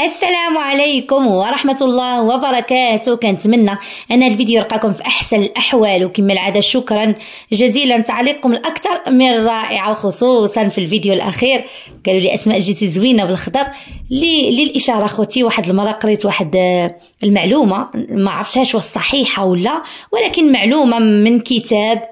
السلام عليكم ورحمة الله وبركاته كنتمنى أن الفيديو يلقاكم في أحسن الأحوال وكما العادة شكرا جزيلا تعليقكم الأكثر من رائعة وخصوصا في الفيديو الأخير قالوا لي أسماء جيتي زوينة بالخضر للإشارة خوتي واحد المرة قريت واحد آه، المعلومة ما عرفتهاش واش صحيحة ولا ولكن معلومة من كتاب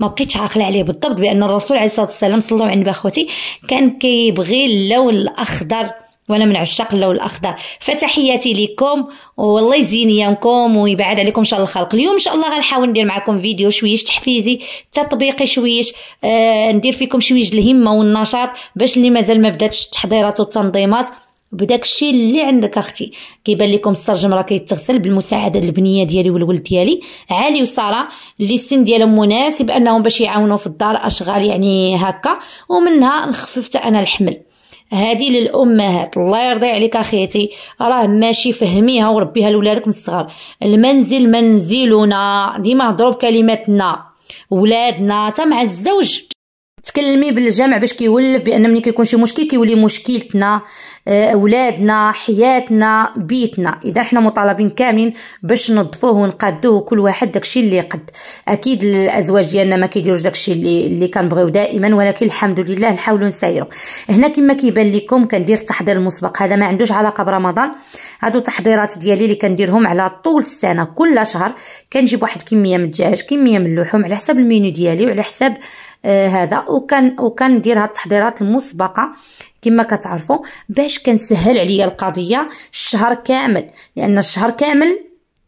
ما بقيتش عاقله عليه بالضبط بان الرسول عليه الصلاه والسلام صلى الله عليه اخوتي كان كيبغي اللون الاخضر وانا من عشاق اللون الاخضر فتحياتي لكم والله يزين ايامكم ويبعد عليكم ان شاء الله الخلق اليوم ان شاء الله غنحاول ندير معكم فيديو شويش تحفيزي تطبيقي شويش آه ندير فيكم شويش الهمه والنشاط باش اللي مازال ما بداتش التحضيرات والتنظيمات بداك الشيء اللي عندك اختي كيبان لكم السرجم راه كيتغسل بالمساعده البنيه ديالي والولد ديالي علي وساره اللي السن ديالهم مناسب انهم باش يعاونوا في الدار اشغال يعني هكا ومنها نخففت انا الحمل هادي للامهات الله يرضي عليك اخيتي راه ماشي فهميها وربيها لولادك من الصغر المنزل منزلنا ديما هضروا بكلماتنا ولادنا حتى مع الزوج تكلمي بالجامع باش كيولف بان ملي كيكون شي مشكل كيولي مشكلتنا آه، اولادنا حياتنا بيتنا اذا حنا مطالبين كاملين باش نظفوه ونقادوه وكل واحد داكشي اللي قد اكيد الازواج ديالنا ما كيديروش داكشي اللي اللي كنبغيو دائما ولكن الحمد لله نحاولوا نسيروا هنا كما كيبان لكم كندير التحضير المسبق هذا ما عندوش علاقه برمضان هادو تحضيرات ديالي اللي كنديرهم على طول السنه كل شهر كنجيب واحد كميه من الدجاج كميه من اللحوم على حسب المينو ديالي وعلى حساب آه، هذا وكان ندير هاد التحضيرات المسبقه كما كتعرفوا باش كنسهل عليا القضيه الشهر كامل لان الشهر كامل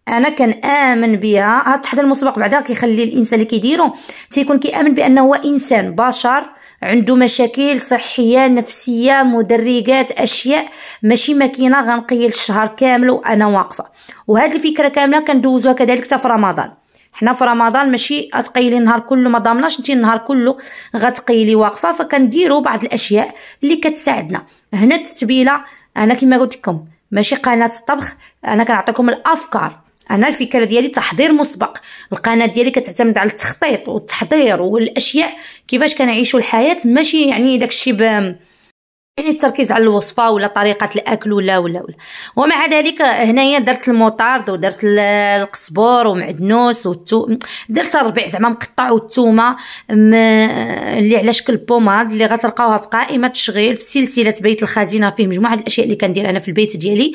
انا كنامن بها هاد التحضير المسبق بعدا كيخلي الانسان اللي كيديرو تيكون كيامن بانه هو انسان بشر عنده مشاكل صحيه نفسيه مدرجات اشياء ماشي ماكينه غنقيل الشهر كامل وانا واقفه وهذه الفكره كامله كندوزوها كذلك حتى في رمضان حنا في رمضان ماشي تقيلي النهار كله ما ضامناش انت النهار كله غتقيلي واقفه فكنديروا بعض الاشياء اللي كتساعدنا هنا التتبيله انا كما قلت لكم ماشي قناه الطبخ انا كنعطيكم الافكار انا الفكره ديالي تحضير مسبق القناه ديالي كتعتمد على التخطيط والتحضير والاشياء كيفاش كنعيشوا الحياه ماشي يعني داكشي يعني التركيز على الوصفه ولا طريقه الاكل ولا ولا ولا ومع ذلك هنايا درت الموطارد ودرت القزبور ومعدنوس والثوم درت الربيع زعما مقطع والثومه م... اللي على شكل بوماد اللي غتلقاوها في قائمه التشغيل في سلسله بيت الخزينه فيه مجموعه الاشياء اللي كندير انا في البيت ديالي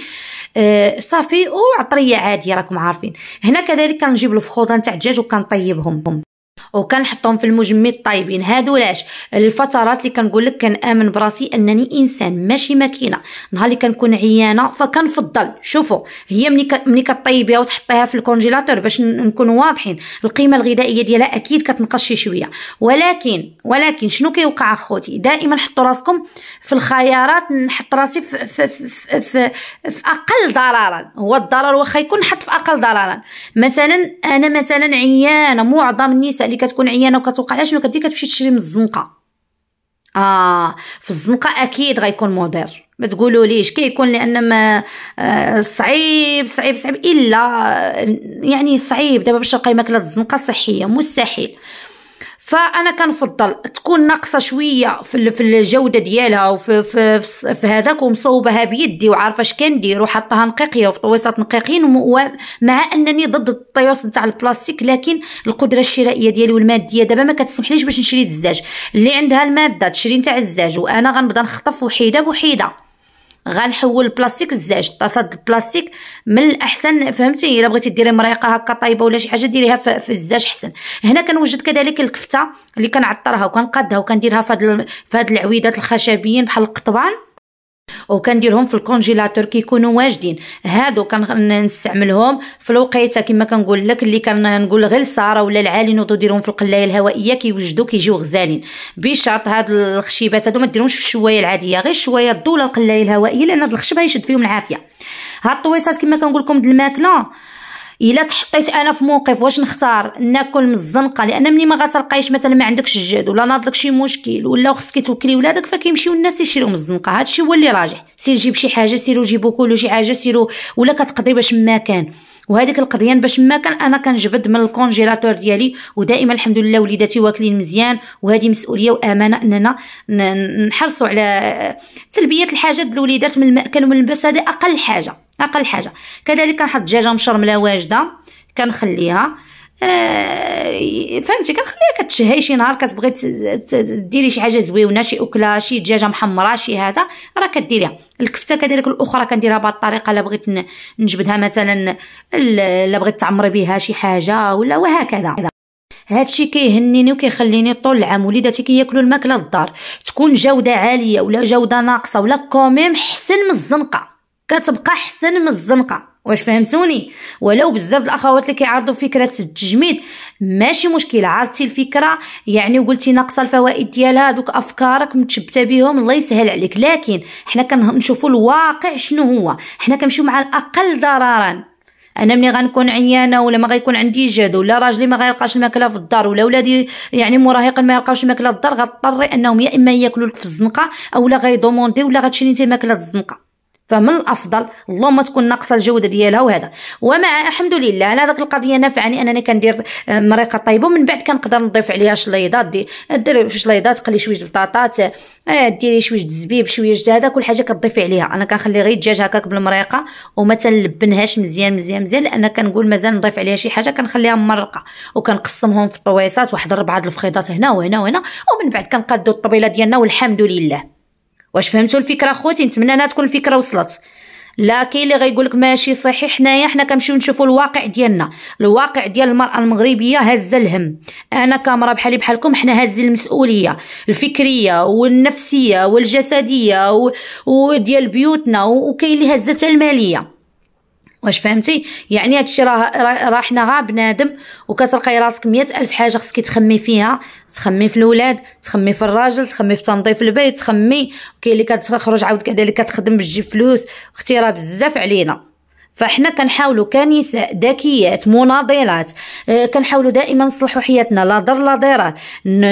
آه صافي وعطريه عاديه راكم عارفين هنا كذلك كنجيب الفخوضه نتاع الدجاج وكنطيبهم وكنحطهم في المجمد طايبين علاش الفترات اللي كنقول لك كنامن براسي انني انسان ماشي ماكينه نهار اللي كنكون عيانه فكنفضل شوفوا هي ملي ملي كطيبيها وتحطيها في الكونجيلاتور باش نكونوا واضحين القيمه الغذائيه ديالها اكيد كتنقص شي شويه ولكن ولكن شنو كيوقع اخوتي دائما حطوا راسكم في الخيارات نحط راسي في, في, في, في, في, في اقل ضررا هو الضرر واخا يكون حط في اقل ضررا مثلا انا مثلا عيانه معظم النساء اللي كتكون عيانه وكتوقع علاش شنو كدير كتمشي تشري من الزنقه اه في الزنقه اكيد غيكون مضر ما تقولوا ليش كيكون لان ما آه، صعيب صعيب صعيب الا يعني صعيب دابا باش تلقاي ماكله الزنقه صحيه مستحيل فانا كنفضل تكون ناقصه شويه في في الجوده ديالها وفي في, في, في هذاك ومصوبها بيدي وعارفه اش كندير وحطها نقيقيه وفي طويصات نقيقين ومع انني ضد الطيوس نتاع البلاستيك لكن القدره الشرائيه ديالي والماديه دابا ما كتسمحليش باش نشري الزاج اللي عندها الماده تشري نتاع الزاج وانا غنبدا نخطف وحيده بوحيده غنحول البلاستيك الزاج طاسات البلاستيك من الاحسن فهمتي الا بغيتي ديري مريقه هكا طايبه ولا شي حاجه ديريها في الزاج حسن هنا كنوجد كذلك الكفته اللي كنعطرها وكنقادها وكنديرها في هاد العويدات الخشبيين بحال القطبان وكنديرهم في الكونجيلاتور كيكونوا واجدين هادو كنستعملهم في الوقيته كما كنقول لك اللي كنقول غير ساره ولا العالي نوضو ديرهم في القلايه الهوائيه كيوجدوا كيجيو غزالين بشرط هاد الخشيبات هادو ما ديرهمش في الشوايه العاديه غير الشوايه الضو ولا القلايه الهوائيه لان هاد الخشب غيشد فيهم العافيه هاد الطويصات كما كنقول لكم د الماكله الا تحطيت انا في موقف واش نختار ناكل من الزنقه لان ملي ما غتلقايش مثلا ما عندكش الجد ولا ناضلك شي مشكل ولا خصك توكلي ولادك فكيمشيو الناس يشريو من الزنقه هادشي هو اللي راجح سير جيب شي حاجه سيرو جيبو كلو شي حاجه سيرو ولا كتقضي باش ما كان وهذيك القضيان باش ما كان انا كنجبد من الكونجيلاتور ديالي ودائما الحمد لله وليداتي واكلين مزيان وهذه مسؤوليه وامانه اننا نحرصوا على تلبيه الحاجات الوليدات من الماكل ومن اللباس هذه اقل حاجه اقل حاجه كذلك كنحط دجاجه مشرمله واجده كنخليها آه فهمتي كنخليها كتشهي شي نهار كتبغي ديري شي حاجه زويونه شي اكله شي دجاجه محمره شي هذا راه كديريها الكفته كذلك الاخرى كنديرها بهذه الطريقه الا بغيت نجبدها مثلا الا بغيت تعمري بها شي حاجه ولا وهكذا هادشي كيهنيني وكيخليني طول العام وليداتي كياكلوا الماكله الدار تكون جوده عاليه ولا جوده ناقصه ولا كوميم حسن من الزنقه كتبقى حسن من الزنقه واش فهمتوني ولو بزاف الاخوات اللي كيعرضوا فكره التجميد ماشي مشكله عرضتي الفكره يعني وقلتي ناقصه الفوائد ديالها دوك افكارك متشبته بهم الله يسهل عليك لكن حنا كنشوفوا الواقع شنو هو حنا كنمشيو مع الاقل ضررا انا ملي غنكون عيانه ولا ما غيكون عندي جد ولا راجلي ما غيلقاش الماكله في الدار ولا ولادي يعني مراهقين ما يلقاوش الماكله في الدار غضطري انهم يا اما ياكلوا لك في الزنقه اولا غيدوموندي ولا غتشري انت ماكله الزنقه فمن الافضل اللهم تكون ناقصه الجوده ديالها وهذا ومع الحمد لله على هذيك القضيه نفعني انني كندير آه، مريقه طيبه ومن بعد كنقدر نضيف عليها شليضات دي دير في شليضات تقلي شويه بطاطات آه، ديري شويه الزبيب شويه هذا كل حاجه كتضيفي عليها انا كنخلي غير الدجاج هكاك بالمريقه وما تنلبنهاش مزيان مزيان مزيان لان كنقول مازال نضيف عليها شي حاجه كنخليها مرقه وكنقسمهم في الطويصات واحد ربعه الفخيضات هنا وهنا وهنا ومن بعد كنقادو الطبيله ديالنا والحمد لله واش فهمتوا الفكره خوتي نتمنى انها تكون الفكره وصلت لا كاين اللي غيقول ماشي صحيح حنايا حنا كنمشيو نشوفوا الواقع ديالنا الواقع ديال المراه المغربيه هازه الهم انا كامراه بحالي بحالكم حنا هازين المسؤوليه الفكريه والنفسيه والجسديه وديال بيوتنا وكاين اللي هزت الماليه واش فهمتي يعني هادشي راه راه حنا غا بنادم وكتلقاي راسك مئة الف حاجه خصك تخمي فيها تخمي في الولاد تخمي في الراجل تخمي في تنظيف البيت تخمي كاين اللي كتخرج عاود كذلك كتخدم بتجيب فلوس اختي راه بزاف علينا فاحنا كنحاولوا كنساء ذكيات مناضلات آه، كنحاولوا دائما نصلحوا حياتنا لا ضر لا ضرر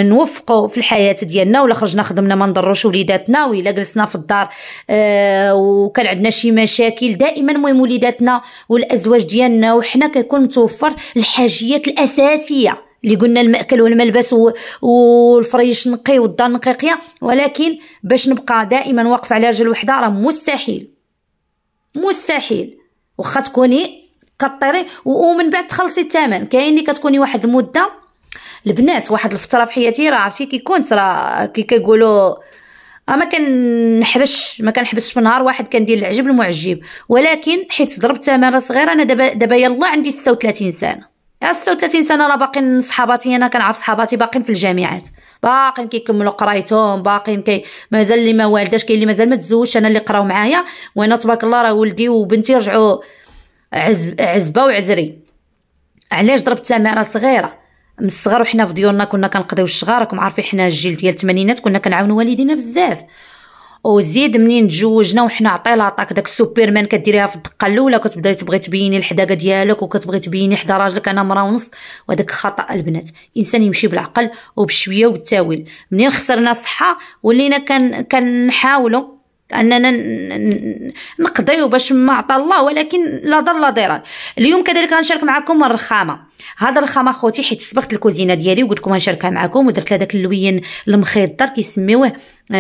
نوفقوا في الحياه ديالنا ولا خرجنا خدمنا ما نضروش وليداتنا ولا جلسنا في الدار آه، وكان عندنا شي مشاكل دائما المهم وليداتنا والازواج ديالنا وحنا كيكون متوفر الحاجيات الاساسيه اللي قلنا المأكل والملبس والفريش نقي والدار نقيقيه ولكن باش نبقى دائما واقف على رجل وحده راه مستحيل مستحيل واخا تكوني كطيري ومن بعد تخلصي الثمن كاين اللي كتكوني واحد المده البنات واحد الفتره في حياتي راه عرفتي كي كنت راه كي كيقولوا آه، ما كنحبش ما كنحبش في نهار واحد كندير العجب المعجب ولكن حيت ضربت ثمن صغير انا دابا دابا يلا عندي 36 سنه 36 سنه راه باقيين صحاباتي انا كنعرف صحاباتي باقيين في الجامعات باقيين كيكملوا قرايتهم باقيين كي مازال اللي ما والداش كاين اللي مازال ما تزوجش انا اللي قراو معايا وانا تبارك الله راه ولدي وبنتي رجعوا عزب عزبه وعزري علاش ضربت تماره صغيره من الصغر وحنا في ديورنا كنا كنقضيو الشغار راكم عارفين حنا الجيل ديال الثمانينات كنا كنعاونوا والدينا بزاف وزيد منين تزوجنا وحنا عطيلاطاك داك السوبرمان كديريها في الدقه الاولى كتبداي تبغي تبيني الحداقه ديالك وكتبغي تبيني حدا راجلك انا مرا ونص وهداك خطا البنات الانسان يمشي بالعقل وبشويه وبالتاويل منين خسرنا الصحه ولينا كنحاولوا اننا نقضيو باش ما عطى الله ولكن لا ضر لا ضرر اليوم كذلك غنشارك معكم الرخامه هذا الرخامه خوتي حيت سبقت الكوزينه ديالي وقلت لكم غنشاركها معكم ودرت لها داك اللوين المخيطر كيسميوه آه،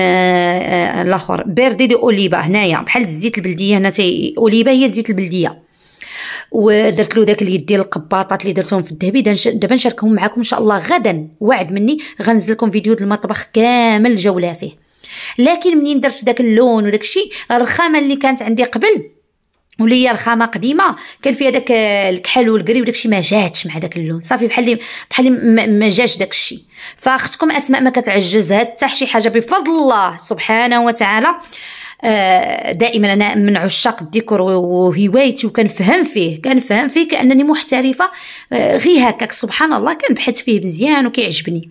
آه، الاخر بيردي دي اوليبا هنايا بحال الزيت البلديه هنا تي اوليبا هي الزيت البلديه ودرت له داك ديال القباطات اللي درتهم في الذهبي دابا نشاركهم معكم ان شاء الله غدا وعد مني غنزل لكم فيديو المطبخ كامل جوله فيه لكن منين درت داك اللون وداك الشيء الرخامه اللي كانت عندي قبل واللي هي رخامه قديمه كان فيها داك الكحل والكري وداك الشيء ما جاتش مع داك اللون صافي بحال بحال ما جاش داك الشيء فاختكم اسماء ما كتعجزها حتى شي حاجه بفضل الله سبحانه وتعالى آه، دائما انا من عشاق الديكور وهوايتي وكنفهم فيه كنفهم فيه كانني محترفه آه، غير هكاك سبحان الله كنبحث فيه مزيان وكيعجبني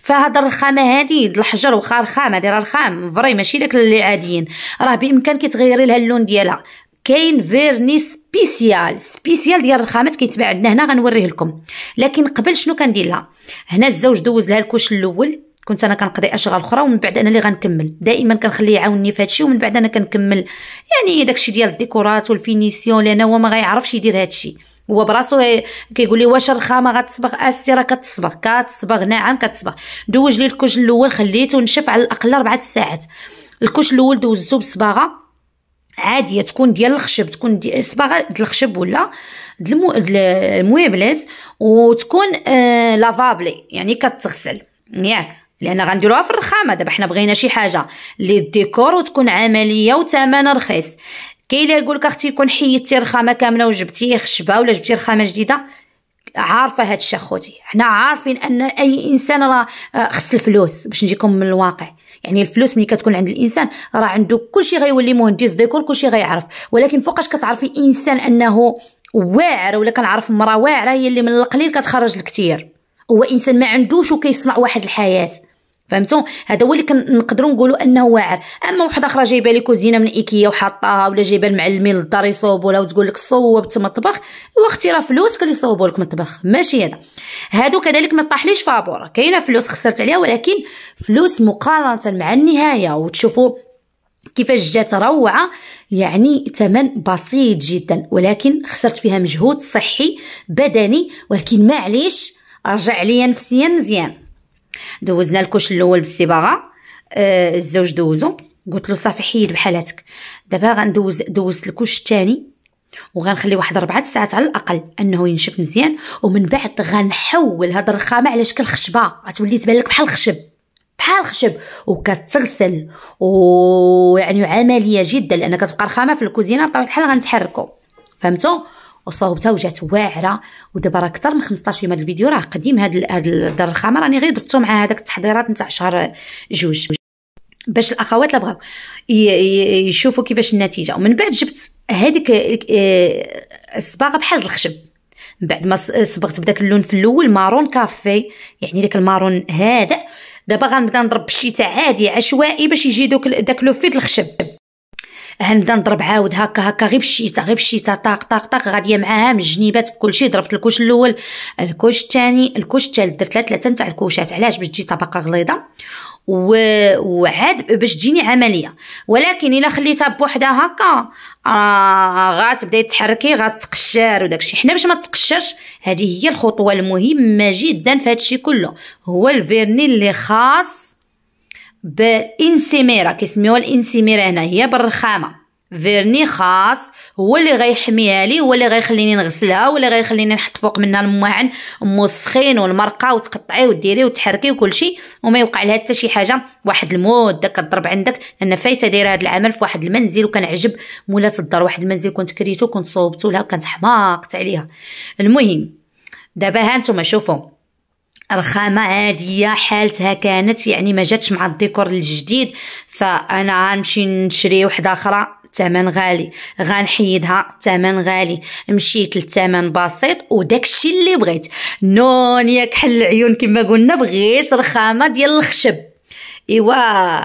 فهاد الرخامه هادي الحجر وخا رخام هادي راه رخام فري ماشي داك اللي عاديين راه بامكان تغيري لها اللون ديالها كاين فيرني سبيسيال سبيسيال ديال الرخامات كيتباع عندنا هنا غنوريه لكم لكن قبل شنو كندير لها هنا الزوج دوز لها الكوش الاول كنت انا كنقضي اشغال اخرى ومن بعد انا اللي غنكمل دائما كنخليه يعاوني في هادشي ومن بعد انا كنكمل يعني داكشي ديال الديكورات والفينيسيون لان هو ما غيعرفش يدير هادشي هو براسو كيقول لي واش الرخامه غتصبغ اسي راه كتصبغ كتصبغ نعم كتصبغ دوج لي الكوش الاول خليته نشف على الاقل 4 ساعات الكوش الاول دوزته بصباغه عاديه تكون ديال الخشب تكون دي صباغه د الخشب ولا المو... المويبليز وتكون آه لافابلي يعني كتغسل ياك لان غنديروها في الرخامه دابا حنا بغينا شي حاجه للديكور وتكون عمليه وثمنها رخيص كاين اللي يقول لك اختي كون حيدتي رخامه كامله وجبتي خشبه ولا جبتي رخامه جديده عارفه هاد الشيء خوتي حنا عارفين ان اي انسان راه آه، خص الفلوس باش نجيكم من الواقع يعني الفلوس ملي كتكون عند الانسان راه عنده كلشي غيولي مهندس ديكور كلشي غيعرف ولكن فوقاش كتعرفي انسان انه واعر ولا كنعرف مراه واعره هي اللي من القليل كتخرج الكثير هو انسان ما عندوش وكيصنع واحد الحياه فهمتوا هذا هو اللي كنقدروا نقولوا انه واعر اما واحده اخرى جايبه لك كوزينه من ايكيا وحاطاها ولا جايبه المعلمين للدار يصوبوا ولا وتقول لك صوبت مطبخ واختي راه فلوسك اللي صوبوا لك مطبخ ماشي هذا هادو كذلك ما طاحليش فابور كاينه فلوس خسرت عليها ولكن فلوس مقارنه مع النهايه وتشوفوا كيفاش جات روعه يعني ثمن بسيط جدا ولكن خسرت فيها مجهود صحي بدني ولكن معليش رجع ليا نفسيا مزيان دوزنا الكوش الاول بالصباغه آه الزوج دوزو قلت له صافي حيد بحالاتك دابا غندوز دوزت الكوش الثاني وغنخلي واحد ربعة ساعات على الاقل انه ينشف مزيان ومن بعد غنحول هاد الرخامه على شكل خشبه غتولي تبان لك بحال الخشب بحال الخشب وكتغسل ويعني عمليه جدا لان كتبقى رخامه في الكوزينه بطبيعه الحال غنتحركوا فهمتوا وصوبتها وجات واعره ودابا راه اكثر من 15 يوم هذا الفيديو راه قديم هذا الدار الخامه راني غير درتو مع هذاك التحضيرات نتاع شهر جوج باش الاخوات لا بغاو يشوفوا كيفاش النتيجه ومن بعد جبت هذيك الصباغه آه، بحال الخشب من بعد ما صبغت بداك اللون في الاول مارون كافي يعني داك المارون هادئ دابا غنبدا نضرب بشي تاع عادي عشوائي باش يجي دوك داك لو في الخشب هنبدا نضرب عاود هكا هكا غير بالشيتا غير بالشيتا طاق طاق طاق غاديه معاها من الجنيبات بكلشي ضربت الكوش الاول الكوش الثاني الكوش الثالث درت لها ثلاثه نتاع الكوشات علاش باش تجي طبقه غليظه و... وعاد باش تجيني عمليه ولكن الا خليتها بوحدها هكا آه غتبداي تحركي غتقشر وداكشي حنا باش ما تقشرش هذه هي الخطوه المهمه جدا في هادشي كله هو الفيرني اللي خاص بالانسيميرا كيسميوها الانسيميرا هنا هي بالرخامه فيرني خاص هو اللي غيحميها لي هو اللي غيخليني نغسلها هو اللي غيخليني نحط فوق منها المواعن السخين والمرقه وديري وتحركي وكل شيء وما يوقع لها حتى شي حاجه واحد المود داك كضرب عندك انا فايته دايره هذا العمل في واحد المنزل وكنعجب مولات الدار واحد المنزل كنت كريتو كنت صوبتو لها وكانت حماقت عليها المهم دابا هانتوما شوفوا رخامه عاديه حالتها كانت يعني ما جاتش مع الديكور الجديد فانا غنمشي نشري وحده اخرى الثمن غالي غنحيدها الثمن غالي مشيت للثمن بسيط وداك الشيء اللي بغيت نون يا كحل العيون كما قلنا بغيت رخامه ديال الخشب ايوا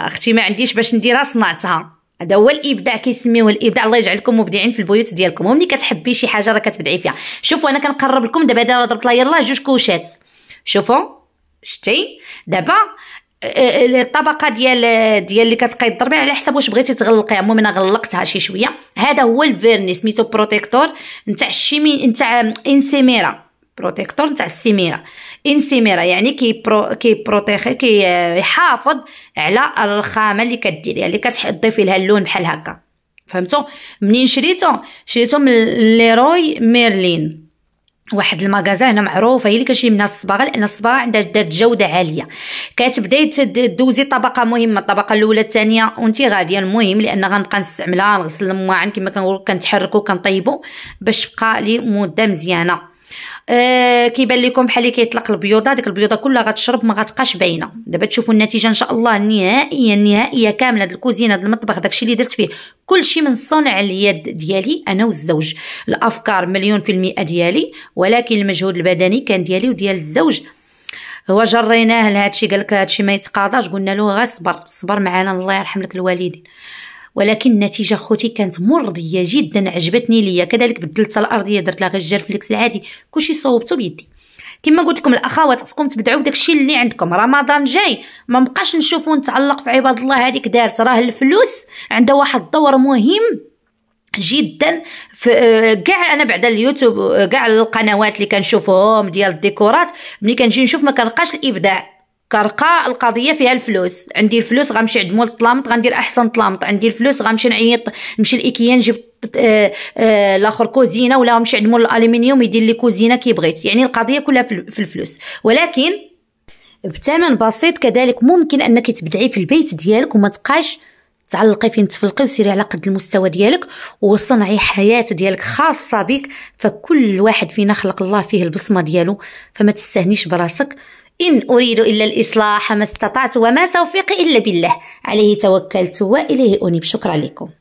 اختي ما عنديش باش نديرها صنعتها هذا هو الابداع كيسميوه الابداع الله يجعلكم مبدعين في البيوت ديالكم وملي كتحبي شي حاجه راه كتبدعي فيها شوفوا انا كنقرب لكم دابا دابا ضربت لا يلاه جوج كوشات شوفوا شتي دابا آه، آه، الطبقه ديال ديال اللي كتبقاي تضربي على حسب واش بغيتي تغلقيها المهم انا غلقتها شي شويه هذا هو الفيرني سميتو بروتيكتور نتاع الشيمي نتاع انسيميرا بروتيكتور نتاع السميره انسميره يعني كي برو كي بروتيخي كيحافظ على الرخامه اللي كديريها يعني اللي كتضيفي لها اللون بحال هكا فهمتوا منين شريته شريته من ليروي ميرلين واحد المغازا هنا معروفه هي اللي كتجي منها الصباغه لان الصباغه عندها ذات جوده عاليه كتبداي دوزي طبقه مهمه الطبقه الاولى الثانيه وانت غاديه المهم لان غنبقى نستعملها نغسل المواعن كما كنقول كنتحركو كنطيبو باش تبقى لي مده مزيانه آه كيبان لكم بحال اللي كيطلق البيوضه ديك البيوضه كلها غتشرب ما غتبقاش باينه دابا تشوفوا النتيجه ان شاء الله النهائيه النهائيه كامله هاد الكوزينه هاد المطبخ داكشي اللي درت فيه كلشي من صنع اليد ديالي انا والزوج الافكار مليون في المئه ديالي ولكن المجهود البدني كان ديالي وديال الزوج هو جريناه لهادشي قالك هادشي ما يتقاضاش قلنا له غير صبر صبر معانا الله يرحم لك الوالدين ولكن النتيجه خوتي كانت مرضيه جدا عجبتني ليا كذلك بدلت الارضيه درت لها غير فليكس العادي كلشي صوبته بيدي كما قلت لكم الاخوات خصكم تبدعوا داكشي اللي عندكم رمضان جاي ما بقاش نشوفو نتعلق في عباد الله هذيك دارت راه الفلوس عندها واحد الدور مهم جدا في آه، كاع انا بعد اليوتيوب آه، كاع القنوات اللي كنشوفهم ديال الديكورات ملي كنجي نشوف ما كنلقاش الابداع كرقاء القضيه فيها الفلوس عندي الفلوس غنمشي عند مول الطلامط غندير احسن طلامط عندي الفلوس غنمشي نعيط نمشي لايكيا نجيب آه آه لاخر كوزينه ولا غنمشي عند مول الالومنيوم يدير لي كوزينه كي بغيت يعني القضيه كلها في الفلوس ولكن بثمن بسيط كذلك ممكن انك تبدعي في البيت ديالك وما تبقاش تعلقي فين تفلقي وسيري على قد المستوى ديالك وصنعي حياه ديالك خاصه بك فكل واحد فينا خلق الله فيه البصمه ديالو فما تستهنيش براسك إن أريد إلا الإصلاح ما استطعت وما توفيقي إلا بالله عليه توكلت وإليه أنيب شكرا لكم